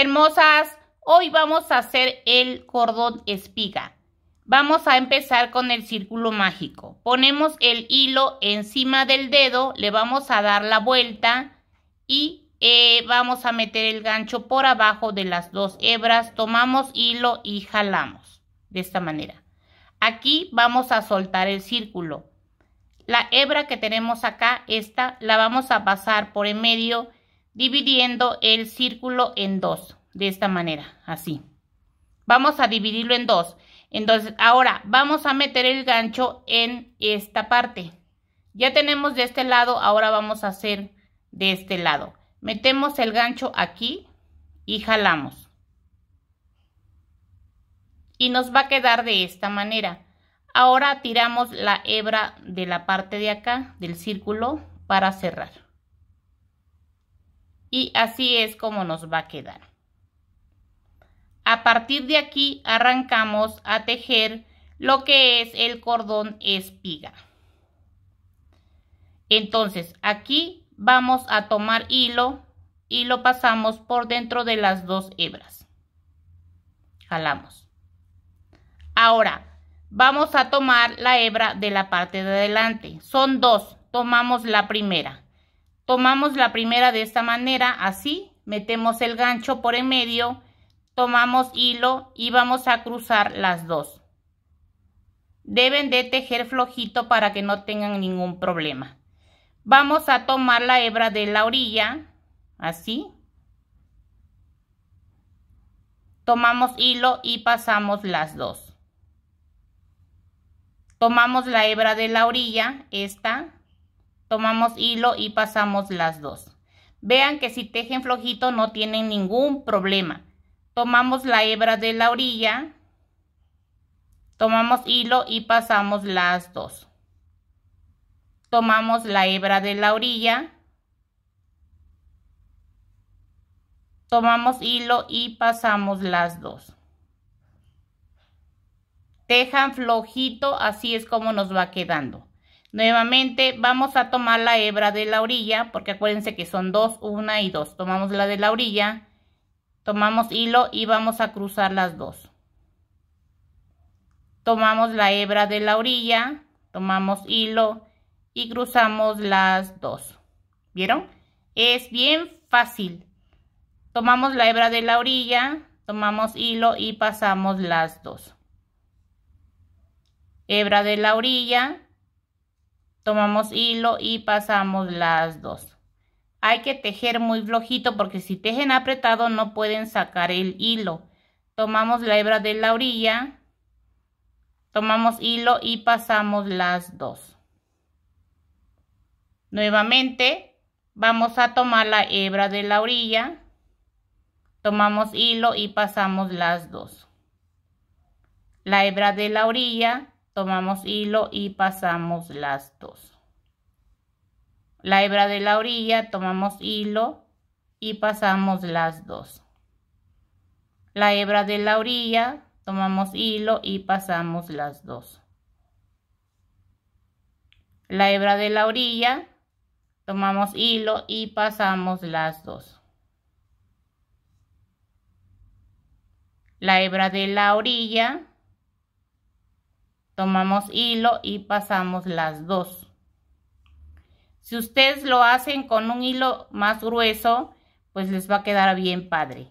Hermosas, hoy vamos a hacer el cordón espiga. Vamos a empezar con el círculo mágico. Ponemos el hilo encima del dedo, le vamos a dar la vuelta y eh, vamos a meter el gancho por abajo de las dos hebras. Tomamos hilo y jalamos de esta manera. Aquí vamos a soltar el círculo. La hebra que tenemos acá, esta, la vamos a pasar por en medio dividiendo el círculo en dos, de esta manera, así. Vamos a dividirlo en dos. Entonces, ahora vamos a meter el gancho en esta parte. Ya tenemos de este lado, ahora vamos a hacer de este lado. Metemos el gancho aquí y jalamos. Y nos va a quedar de esta manera. Ahora tiramos la hebra de la parte de acá, del círculo, para cerrar y así es como nos va a quedar. A partir de aquí arrancamos a tejer lo que es el cordón espiga. Entonces aquí vamos a tomar hilo y lo pasamos por dentro de las dos hebras. Jalamos. Ahora vamos a tomar la hebra de la parte de adelante. Son dos, tomamos la primera Tomamos la primera de esta manera, así, metemos el gancho por en medio, tomamos hilo y vamos a cruzar las dos. Deben de tejer flojito para que no tengan ningún problema. Vamos a tomar la hebra de la orilla, así. Tomamos hilo y pasamos las dos. Tomamos la hebra de la orilla, esta, tomamos hilo y pasamos las dos. Vean que si tejen flojito no tienen ningún problema. Tomamos la hebra de la orilla, tomamos hilo y pasamos las dos. Tomamos la hebra de la orilla, tomamos hilo y pasamos las dos. Tejan flojito, así es como nos va quedando. Nuevamente vamos a tomar la hebra de la orilla, porque acuérdense que son dos, una y dos. Tomamos la de la orilla, tomamos hilo y vamos a cruzar las dos. Tomamos la hebra de la orilla, tomamos hilo y cruzamos las dos. ¿Vieron? Es bien fácil. Tomamos la hebra de la orilla, tomamos hilo y pasamos las dos. Hebra de la orilla, tomamos hilo y pasamos las dos. Hay que tejer muy flojito porque si tejen apretado no pueden sacar el hilo. Tomamos la hebra de la orilla, tomamos hilo y pasamos las dos. Nuevamente vamos a tomar la hebra de la orilla, tomamos hilo y pasamos las dos. La hebra de la orilla, tomamos hilo y pasamos las dos la hebra de la orilla tomamos hilo y pasamos las dos la hebra de la orilla tomamos hilo y pasamos las dos la hebra de la orilla tomamos hilo y pasamos las dos la hebra de la orilla tomamos hilo y pasamos las dos si ustedes lo hacen con un hilo más grueso pues les va a quedar bien padre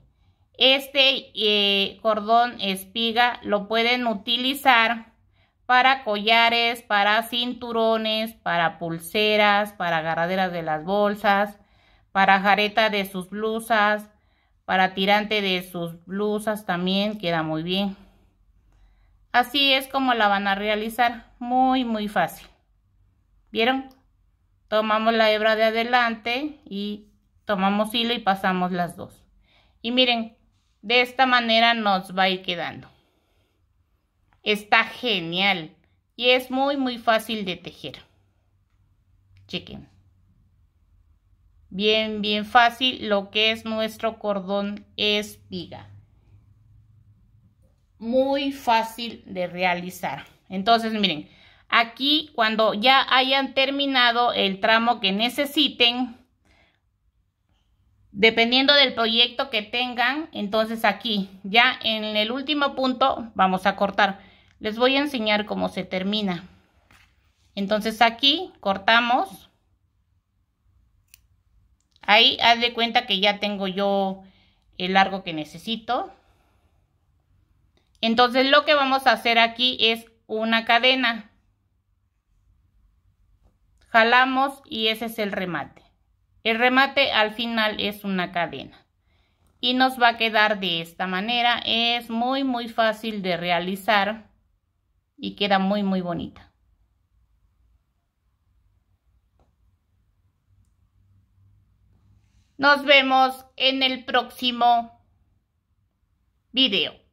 este eh, cordón espiga lo pueden utilizar para collares, para cinturones, para pulseras, para agarraderas de las bolsas, para jareta de sus blusas, para tirante de sus blusas también queda muy bien. Así es como la van a realizar, muy muy fácil. ¿Vieron? Tomamos la hebra de adelante y tomamos hilo y pasamos las dos. Y miren, de esta manera nos va a ir quedando. Está genial y es muy muy fácil de tejer. Chequen. Bien, bien fácil lo que es nuestro cordón espiga muy fácil de realizar. Entonces, miren, aquí cuando ya hayan terminado el tramo que necesiten, dependiendo del proyecto que tengan, entonces aquí, ya en el último punto, vamos a cortar. Les voy a enseñar cómo se termina. Entonces aquí cortamos. Ahí haz de cuenta que ya tengo yo el largo que necesito. Entonces lo que vamos a hacer aquí es una cadena. Jalamos y ese es el remate. El remate al final es una cadena. Y nos va a quedar de esta manera. Es muy muy fácil de realizar y queda muy muy bonita. Nos vemos en el próximo video.